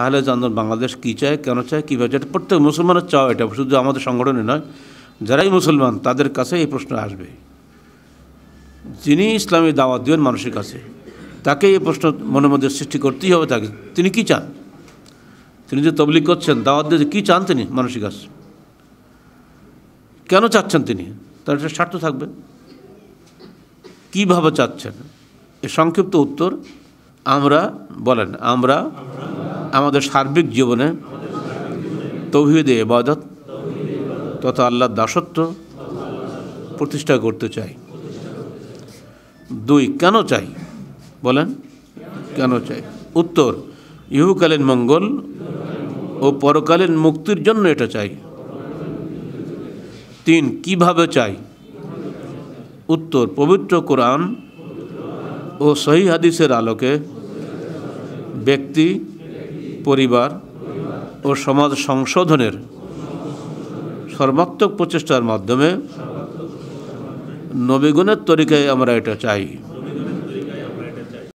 আহলে জান্দন বাংলাদেশ কী চায় কেন চায় কীভাবে চায় প্রত্যেক মুসলমানের চাও এটা শুধু আমাদের সংগঠনে নয় যারাই মুসলমান তাদের কাছে এই প্রশ্ন আসবে যিনি ইসলামী দাওয়াত দিবেন মানুষের কাছে তাকে এই প্রশ্ন মনের মধ্যে সৃষ্টি করতেই হবে তাকে তিনি কি চান তিনি যে তবলিক করছেন দাওয়াত দিয়ে কী চান তিনি মানুষের কাছে কেন চাচ্ছেন তিনি তার একটা স্বার্থ থাকবে কীভাবে চাচ্ছেন এ সংক্ষিপ্ত উত্তর আমরা বলেন আমরা আমাদের সার্বিক জীবনে তৌহিদে ইবাদত তথা আল্লাহর দাসত্ব প্রতিষ্ঠা করতে চাই দুই কেন চাই বলেন কেন চাই উত্তর ইহুকালীন মঙ্গল ও পরকালীন মুক্তির জন্য এটা চাই তিন কিভাবে চাই উত্তর পবিত্র কোরআন ও সহি হাদিসের আলোকে ব্যক্তি পরিবার ও সমাজ সংশোধনের সর্বাত্মক প্রচেষ্টার মাধ্যমে নবীগুণের তরিকায় আমরা এটা চাই